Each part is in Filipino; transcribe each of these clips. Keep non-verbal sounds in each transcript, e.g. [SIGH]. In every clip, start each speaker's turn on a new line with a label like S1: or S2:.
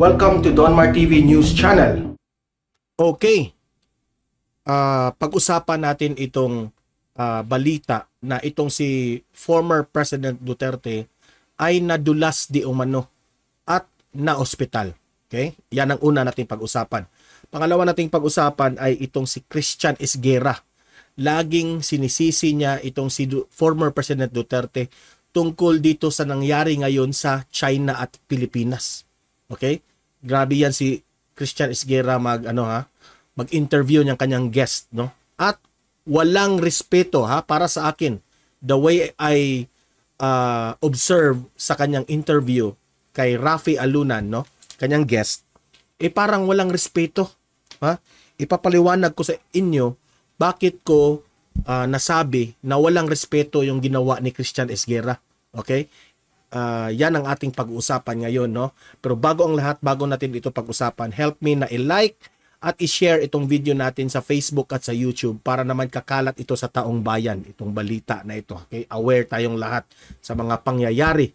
S1: Welcome to Donmar TV News Channel. Okay. Uh, pag-usapan natin itong uh, balita na itong si former President Duterte ay nadulas di umano at na ospital. Okay? Yan ang una nating pag-usapan. Pangalawa nating pag-usapan ay itong si Christian Esguerra. Laging sinisisi niya itong si du former President Duterte tungkol dito sa nangyari ngayon sa China at Pilipinas. Okay? Grabe yan si Christian Isguera mag ano ha, mag-interview ng kanyang guest, no? At walang respeto ha para sa akin. The way I uh, observe sa kanyang interview kay Rafi Alunan, no? Kanyang guest, eh parang walang respeto, ha? Ipapaliwanag ko sa inyo bakit ko uh, nasabi na walang respeto yung ginawa ni Christian Esguerra. Okay? uh, yan ang ating pag-uusapan ngayon. No? Pero bago ang lahat, bago natin ito pag-usapan, help me na i-like at i-share itong video natin sa Facebook at sa YouTube para naman kakalat ito sa taong bayan, itong balita na ito. Okay? Aware tayong lahat sa mga pangyayari.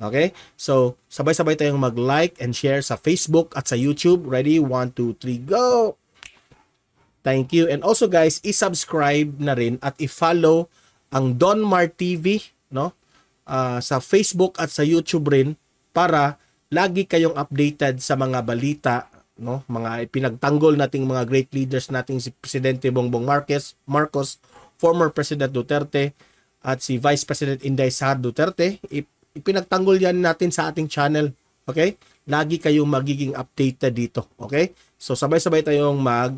S1: Okay? So, sabay-sabay tayong mag-like and share sa Facebook at sa YouTube. Ready? 1, 2, 3, go! Thank you. And also guys, i-subscribe na rin at i-follow ang Donmar TV, no? uh, sa Facebook at sa YouTube rin para lagi kayong updated sa mga balita no mga pinagtanggol nating mga great leaders nating si presidente Bongbong Marcos Marcos former president Duterte at si Vice President Inday Sar Duterte ipinagtanggol yan natin sa ating channel okay lagi kayong magiging updated dito okay so sabay-sabay tayong mag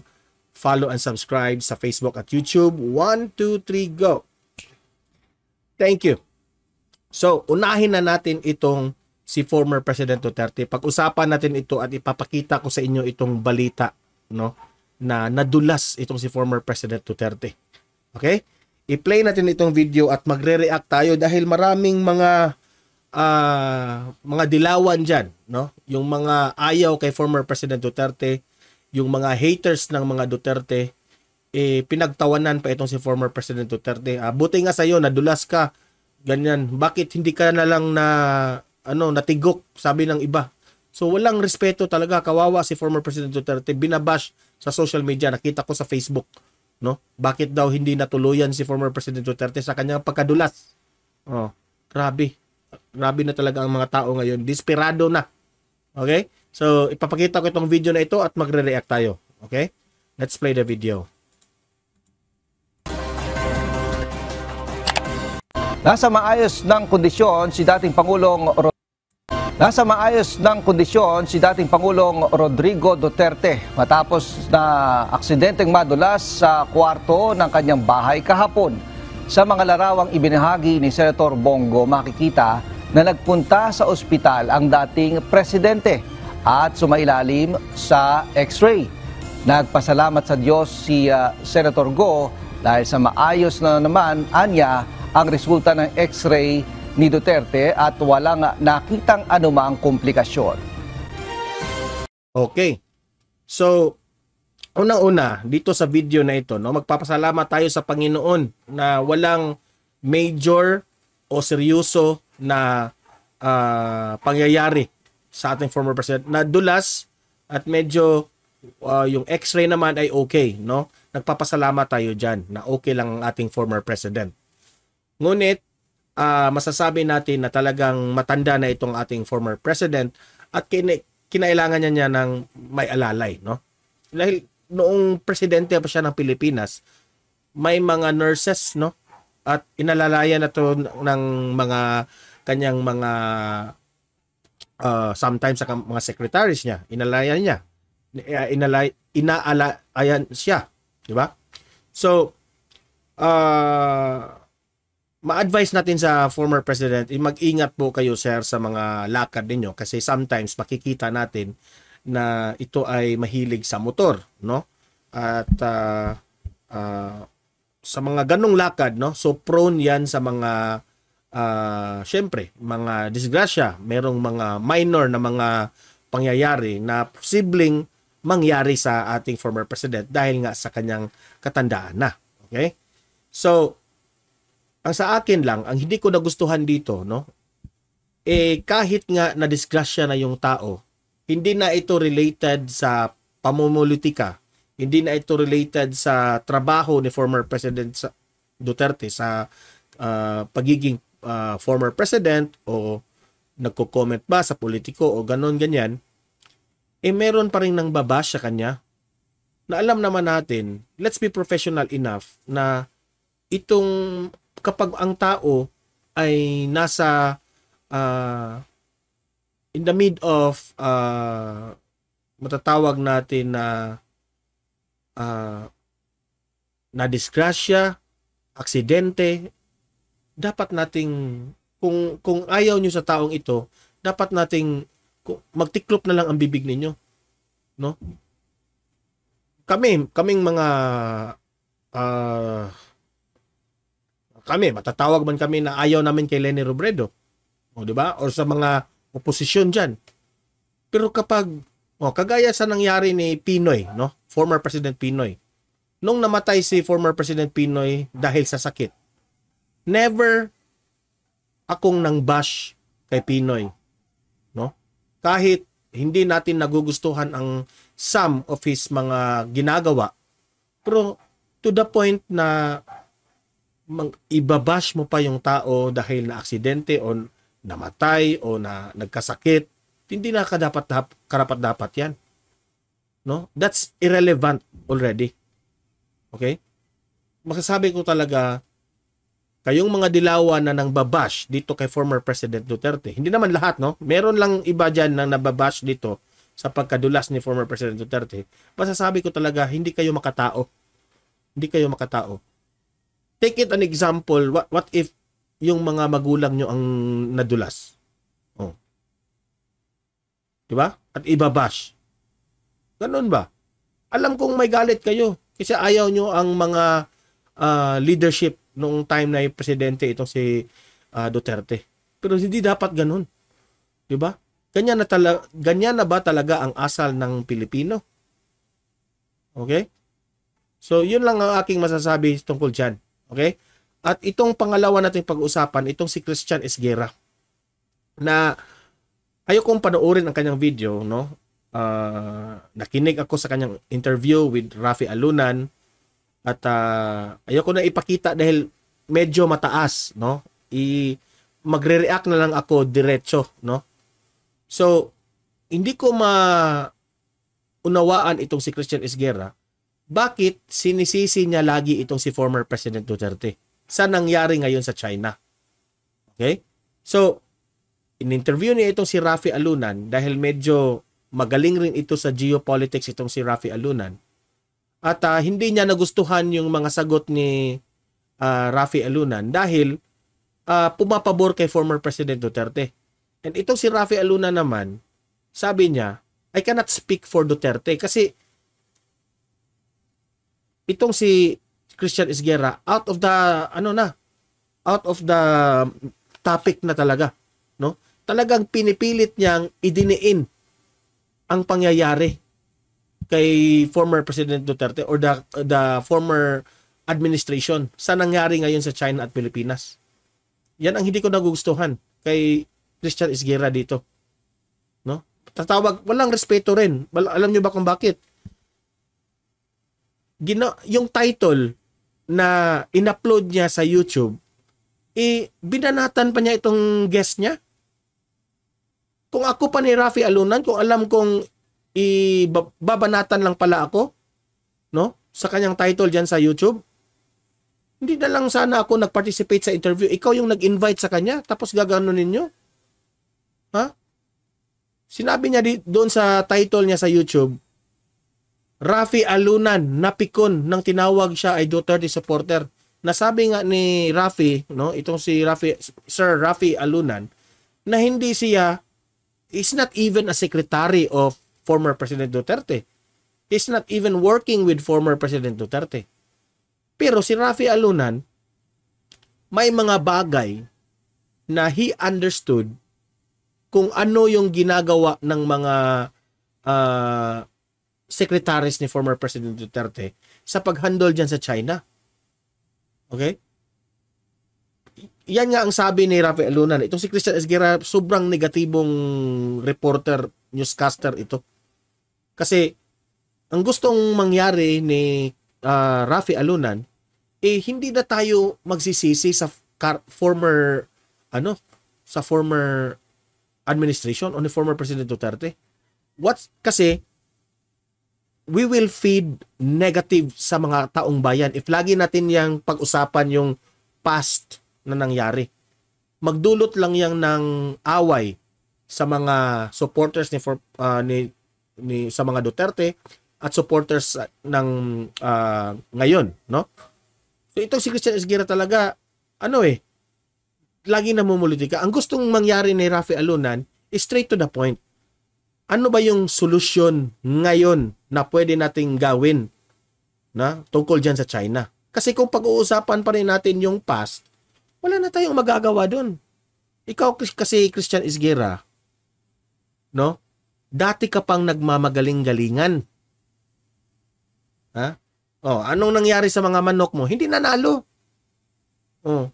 S1: follow and subscribe sa Facebook at YouTube 1 2 3 go thank you So, unahin na natin itong si former President Duterte. Pag-usapan natin ito at ipapakita ko sa inyo itong balita no na nadulas itong si former President Duterte. Okay? I-play natin itong video at magre-react tayo dahil maraming mga uh, mga dilawan diyan, no? Yung mga ayaw kay former President Duterte, yung mga haters ng mga Duterte eh pinagtawanan pa itong si former President Duterte. Ah, buti nga sa'yo, nadulas ka Ganyan. Bakit hindi ka na lang na ano, natigok, sabi ng iba. So walang respeto talaga kawawa si former President Duterte binabash sa social media nakita ko sa Facebook no bakit daw hindi natuluyan si former President Duterte sa kanyang pagkadulas oh grabe grabe na talaga ang mga tao ngayon desperado na okay so ipapakita ko itong video na ito at magre-react tayo okay let's play the video Nasa maayos ng kondisyon si dating Pangulong Rod Nasa maayos ng kondisyon si dating Pangulong Rodrigo Duterte matapos na aksidenteng madulas sa kwarto ng kanyang bahay kahapon. Sa mga larawang ibinahagi ni Senator Bongo makikita na nagpunta sa ospital ang dating presidente at sumailalim sa x-ray. Nagpasalamat sa Diyos si uh, Senator Go dahil sa maayos na naman anya ang resulta ng x-ray ni Duterte at walang nakitang anumang komplikasyon. Okay. So, unang-una dito sa video na ito, no, magpapasalamat tayo sa Panginoon na walang major o seryoso na uh, pangyayari sa ating former president na dulas at medyo uh, yung x-ray naman ay okay, no? Nagpapasalamat tayo diyan na okay lang ang ating former president. Ngunit uh, masasabi natin na talagang matanda na itong ating former president at kin- kinailangan niya, niya ng may alalay, no? Dahil noong presidente pa siya ng Pilipinas, may mga nurses, no? At inalalayan na to ng mga kanyang mga uh, sometimes sa mga secretaries niya, inalayan niya. Inalay ayan siya, di ba? So uh, ma-advise natin sa former president, eh, mag-ingat po kayo sir sa mga lakad ninyo kasi sometimes makikita natin na ito ay mahilig sa motor, no? At uh, uh, sa mga ganong lakad, no? So prone 'yan sa mga uh, syempre, mga disgrasya, merong mga minor na mga pangyayari na posibleng mangyari sa ating former president dahil nga sa kanyang katandaan na. Okay? So, ang ah, sa akin lang, ang hindi ko nagustuhan dito, no? Eh, kahit nga na-disgrasya na yung tao, hindi na ito related sa pamumulitika, hindi na ito related sa trabaho ni former President Duterte sa uh, pagiging uh, former president o nagko-comment ba sa politiko o ganon ganyan, eh meron pa rin nang babasya kanya na alam naman natin, let's be professional enough na itong kapag ang tao ay nasa uh, in the mid of uh, matatawag natin na uh, na disgrasya, aksidente, dapat nating kung kung ayaw niyo sa taong ito, dapat nating magtiklop na lang ang bibig ninyo. No? Kami, kaming mga uh, kami, matatawag man kami na ayaw namin kay Lenny Robredo. O, di ba? Or sa mga oposisyon diyan. Pero kapag, oh, kagaya sa nangyari ni Pinoy, no? Former President Pinoy. Nung namatay si former President Pinoy dahil sa sakit, never akong nang bash kay Pinoy. No? Kahit hindi natin nagugustuhan ang some of his mga ginagawa, pero to the point na ibabash mo pa yung tao dahil na aksidente o namatay o na nagkasakit, hindi na ka dapat karapat dapat 'yan. No? That's irrelevant already. Okay? Masasabi ko talaga kayong mga dilawan na nang babash dito kay former President Duterte. Hindi naman lahat, no? Meron lang iba dyan na nababash dito sa pagkadulas ni former President Duterte. Masasabi ko talaga, hindi kayo makatao. Hindi kayo makatao take it an example, what, what if yung mga magulang nyo ang nadulas? Oh. Di ba? At ibabash. Ganun ba? Alam kong may galit kayo kasi ayaw nyo ang mga uh, leadership nung time na yung presidente itong si uh, Duterte. Pero hindi dapat ganun. 'Di ba? Ganyan na talaga ganyan na ba talaga ang asal ng Pilipino? Okay? So, 'yun lang ang aking masasabi tungkol diyan. Okay? At itong pangalawa nating pag-uusapan, itong si Christian Esguerra na ayaw kong panoorin ang kanyang video, no? Uh, nakinig ako sa kanyang interview with Rafi Alunan at uh, ah, ayaw na ipakita dahil medyo mataas, no? I magre-react na lang ako diretso, no? So, hindi ko ma unawaan itong si Christian Esguerra bakit sinisisi niya lagi itong si former President Duterte sa nangyari ngayon sa China? Okay? So, in-interview niya itong si Rafi Alunan dahil medyo magaling rin ito sa geopolitics itong si Rafi Alunan. At uh, hindi niya nagustuhan yung mga sagot ni uh, Rafi Alunan dahil uh, pumapabor kay former President Duterte. And itong si Rafi Alunan naman, sabi niya, I cannot speak for Duterte kasi itong si Christian Isguerra out of the ano na out of the topic na talaga no talagang pinipilit niyang idiniin ang pangyayari kay former President Duterte or the the former administration sa nangyari ngayon sa China at Pilipinas. Yan ang hindi ko nagugustuhan kay Christian Isguerra dito. No? Tatawag, walang respeto rin. Alam niyo ba kung bakit? gina, yung title na inupload niya sa YouTube, eh, binanatan pa niya itong guest niya. Kung ako pa ni Rafi Alunan, kung alam kong ibabanatan lang pala ako, no? Sa kanyang title diyan sa YouTube. Hindi na lang sana ako nag-participate sa interview. Ikaw yung nag-invite sa kanya, tapos gagano ninyo? Ha? Sinabi niya di, doon sa title niya sa YouTube, Rafi Alunan, napikon ng tinawag siya ay Duterte supporter. Nasabi nga ni Rafi, no, itong si Rafi, Sir Rafi Alunan, na hindi siya is not even a secretary of former President Duterte. He's not even working with former President Duterte. Pero si Rafi Alunan, may mga bagay na he understood kung ano yung ginagawa ng mga uh, secretaries ni former President Duterte sa pag-handle dyan sa China. Okay? Yan nga ang sabi ni Rafael Luna. Itong si Christian Esguerra, sobrang negatibong reporter, newscaster ito. Kasi ang gustong mangyari ni uh, ah, Rafi Alunan, eh hindi na tayo magsisisi sa car- former ano sa former administration o ni former President Duterte. What's kasi we will feed negative sa mga taong bayan if lagi natin yang pag-usapan yung past na nangyari. Magdulot lang yang ng away sa mga supporters ni, for, uh, ni, ni sa mga Duterte at supporters ah, ng uh, ngayon, no? So itong si Christian Esguera talaga ano eh lagi namumuliti ka. Ang gustong mangyari ni Rafi Alunan is straight to the point ano ba yung solusyon ngayon na pwede nating gawin na tungkol dyan sa China? Kasi kung pag-uusapan pa rin natin yung past, wala na tayong magagawa doon. Ikaw kasi Christian Isgera, no? Dati ka pang nagmamagaling-galingan. Ha? Oh, anong nangyari sa mga manok mo? Hindi nanalo. Oh.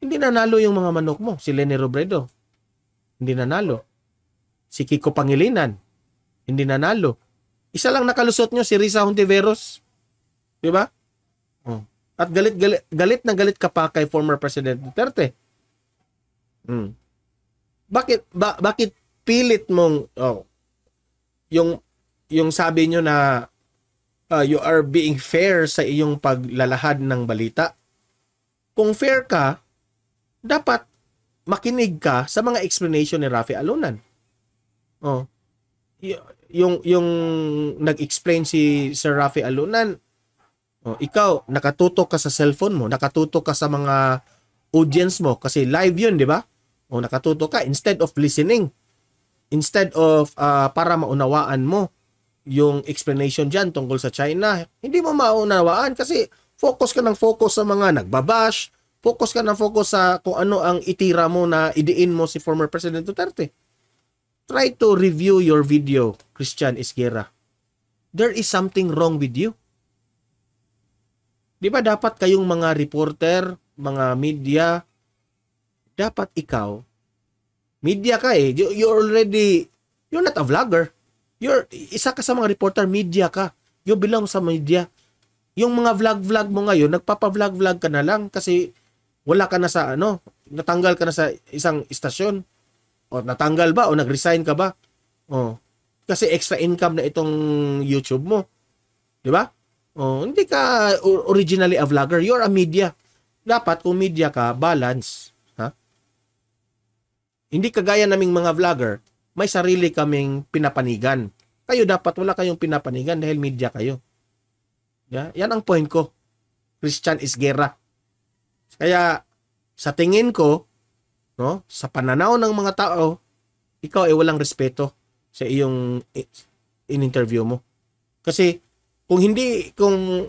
S1: Hindi nanalo yung mga manok mo, si Lenny Robredo. Hindi nanalo si Kiko Pangilinan, hindi nanalo. Isa lang nakalusot nyo, si Risa Hontiveros. Di ba? Oh. At galit, galit, galit na galit ka pa kay former President Duterte. Hmm. Bakit, ba, bakit pilit mong, oh, yung, yung sabi nyo na uh, you are being fair sa iyong paglalahad ng balita? Kung fair ka, dapat makinig ka sa mga explanation ni Rafi Alunan. Oh. Y- yung yung nag-explain si Sir Rafi Alunan, oh, ikaw nakatutok ka sa cellphone mo, nakatutok ka sa mga audience mo kasi live 'yun, 'di ba? oh, nakatutok ka instead of listening. Instead of uh, para maunawaan mo yung explanation diyan tungkol sa China, hindi mo maunawaan kasi focus ka ng focus sa mga nagbabash, focus ka ng focus sa kung ano ang itira mo na idiin mo si former President Duterte. Try to review your video, Christian Isguera. There is something wrong with you. Di ba dapat kayong mga reporter, mga media, dapat ikaw, media ka eh, you're already, you're not a vlogger. You're, isa ka sa mga reporter, media ka. You belong sa media. Yung mga vlog-vlog mo ngayon, nagpapa-vlog-vlog ka na lang kasi wala ka na sa ano, natanggal ka na sa isang istasyon. O natanggal ba? O nag-resign ka ba? O. Kasi extra income na itong YouTube mo. Di ba? O, hindi ka originally a vlogger. You're a media. Dapat kung media ka, balance. Ha? Hindi kagaya naming mga vlogger, may sarili kaming pinapanigan. Kayo dapat wala kayong pinapanigan dahil media kayo. Yeah? Yan ang point ko. Christian is gera. Kaya sa tingin ko, no? Sa pananaw ng mga tao, ikaw ay walang respeto sa iyong in-interview mo. Kasi kung hindi kung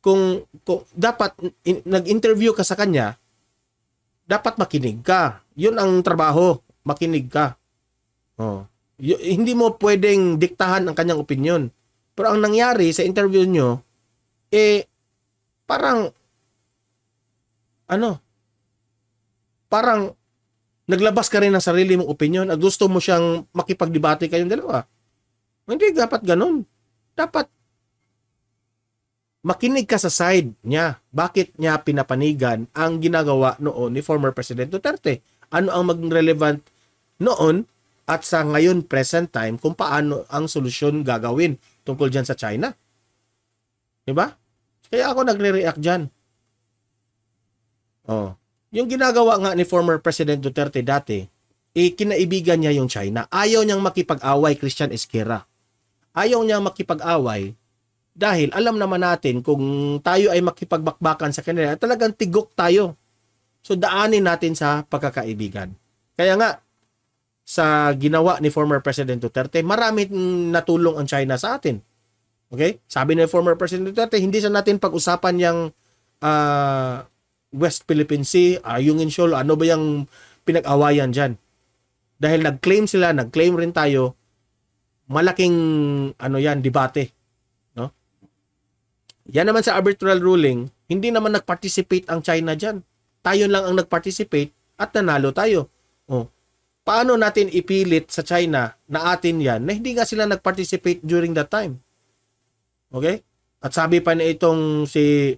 S1: kung, kung dapat in, nag-interview ka sa kanya, dapat makinig ka. 'Yun ang trabaho, makinig ka. Oh. Y- hindi mo pwedeng diktahan ang kanyang opinion. Pero ang nangyari sa interview nyo, eh, parang, ano, parang naglabas ka rin ng sarili mong opinion at gusto mo siyang makipagdebate kayong dalawa. Hindi dapat ganun. Dapat makinig ka sa side niya. Bakit niya pinapanigan ang ginagawa noon ni former President Duterte? Ano ang maging relevant noon at sa ngayon present time kung paano ang solusyon gagawin tungkol dyan sa China? Diba? Kaya ako nagre-react dyan. Oh. Yung ginagawa nga ni former President Duterte dati, eh, niya yung China. Ayaw niyang makipag-away Christian Esquera. Ayaw niyang makipag-away dahil alam naman natin kung tayo ay makipagbakbakan sa kanila, talagang tigok tayo. So daanin natin sa pagkakaibigan. Kaya nga, sa ginawa ni former President Duterte, marami natulong ang China sa atin. Okay? Sabi ni former President Duterte, hindi sa natin pag-usapan yung uh, West Philippine Sea, ah, yung Shoal, ano ba yung pinag-awayan dyan? Dahil nag-claim sila, nag-claim rin tayo, malaking ano yan, debate. No? Yan naman sa arbitral ruling, hindi naman nag-participate ang China dyan. Tayo lang ang nag-participate at nanalo tayo. Oh. Paano natin ipilit sa China na atin yan na hindi nga sila nag-participate during that time? Okay? At sabi pa na itong si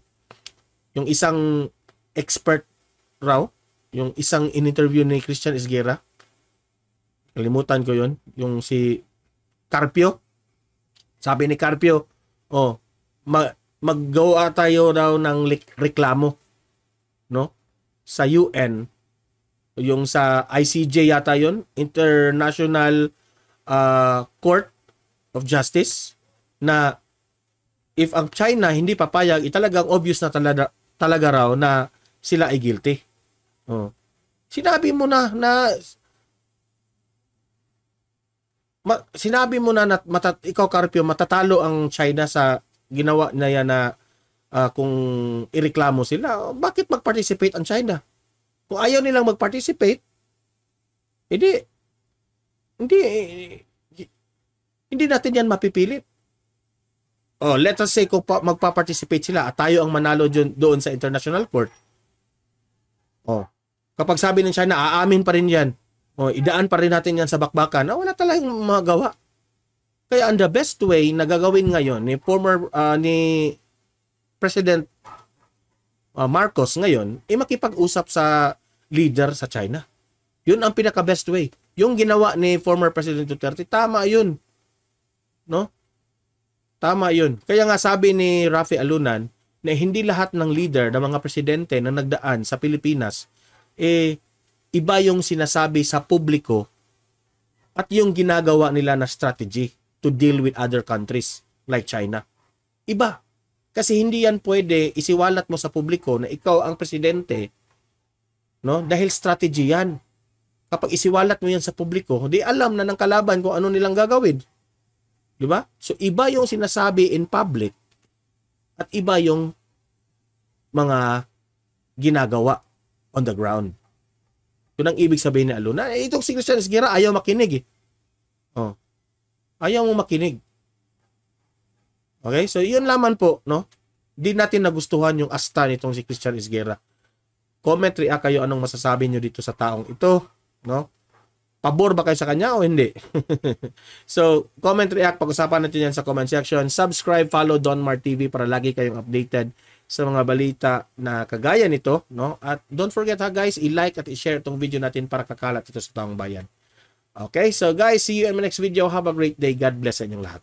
S1: yung isang expert raw. Yung isang in-interview ni Christian Isguera. Kalimutan ko yon Yung si Carpio. Sabi ni Carpio, oh, mag maggawa tayo daw ng reklamo no sa UN yung sa ICJ yata yon International uh, Court of Justice na if ang China hindi papayag, italagang obvious na talaga, talaga raw na sila ay guilty. Oh. Sinabi mo na na ma, sinabi mo na, na matat, ikaw Carpio matatalo ang China sa ginawa na yan na uh, kung ireklamo sila, bakit mag-participate ang China? Kung ayaw nilang mag-participate, hindi hindi eh, hindi natin yan mapipilit. Oh, let us say kung magpa-participate sila at tayo ang manalo doon sa International Court, Oh. Kapag sabi ng China, aamin pa rin yan. Oh, idaan pa rin natin yan sa bakbakan. Ah, wala talagang magawa. Kaya ang the best way na gagawin ngayon ni former uh, ni President uh, Marcos ngayon, ay makipag-usap sa leader sa China. Yun ang pinaka-best way. Yung ginawa ni former President Duterte, tama yun. No? Tama yun. Kaya nga sabi ni Rafi Alunan, na hindi lahat ng leader, ng mga presidente na nagdaan sa Pilipinas, eh, iba yung sinasabi sa publiko at yung ginagawa nila na strategy to deal with other countries like China. Iba. Kasi hindi yan pwede isiwalat mo sa publiko na ikaw ang presidente no? Dahil strategy 'yan. Kapag isiwalat mo 'yan sa publiko, di alam na ng kalaban kung ano nilang gagawin. 'Di ba? So iba yung sinasabi in public at iba yung mga ginagawa on the ground. Yun ang ibig sabihin ni Aluna. Eh, itong si Christian Esguerra ayaw makinig eh. Oh. Ayaw mo makinig. Okay? So, yun laman po, no? Hindi natin nagustuhan yung asta nitong si Christian Esguerra. Comment, react ah, kayo anong masasabi nyo dito sa taong ito, no? Pabor ba kayo sa kanya o hindi? [LAUGHS] so, comment, react, pag-usapan natin yan sa comment section. Subscribe, follow Don Mar TV para lagi kayong updated sa mga balita na kagaya nito. No? At don't forget ha guys, i-like at i-share itong video natin para kakalat ito sa taong bayan. Okay, so guys, see you in my next video. Have a great day. God bless sa inyong lahat.